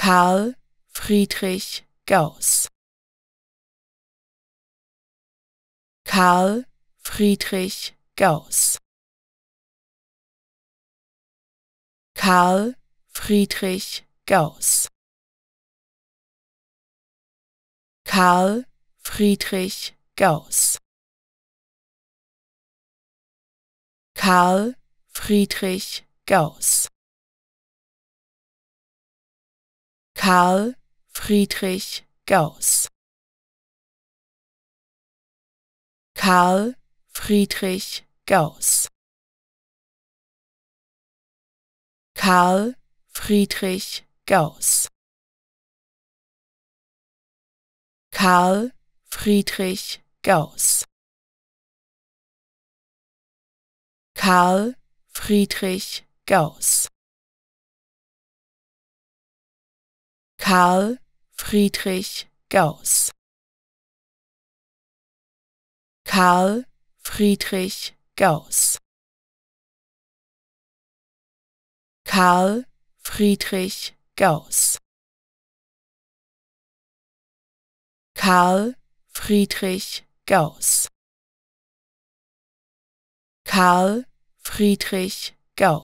Karl Friedrich Gauß Karl Friedrich Gauß Karl Friedrich Gauß Karl Friedrich Gauß Karl Friedrich Gauß Carl Friedrich Gauss Karl Friedrich Gauss Karl Friedrich Gauss Karl Friedrich Gauss Karl Friedrich Gauss Karl Friedrich Gauss Karl Friedrich Gauss Karl Friedrich Gauss Karl Friedrich Gauss Karl Friedrich